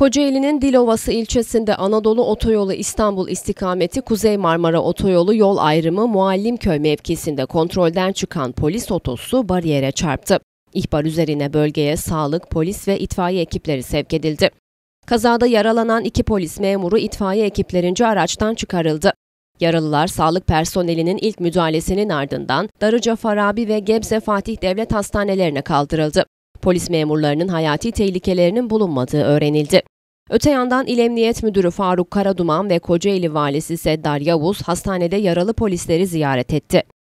Kocaeli'nin Dilovası ilçesinde Anadolu Otoyolu İstanbul istikameti Kuzey Marmara Otoyolu yol ayrımı Muallimköy mevkisinde kontrolden çıkan polis otosu bariyere çarptı. İhbar üzerine bölgeye sağlık, polis ve itfaiye ekipleri sevk edildi. Kazada yaralanan iki polis memuru itfaiye ekiplerince araçtan çıkarıldı. Yaralılar sağlık personelinin ilk müdahalesinin ardından Darıca Farabi ve Gebze Fatih Devlet Hastanelerine kaldırıldı. Polis memurlarının hayati tehlikelerinin bulunmadığı öğrenildi. Öte yandan İl Emniyet Müdürü Faruk Karaduman ve Kocaeli Valisi Seddar Yavuz hastanede yaralı polisleri ziyaret etti.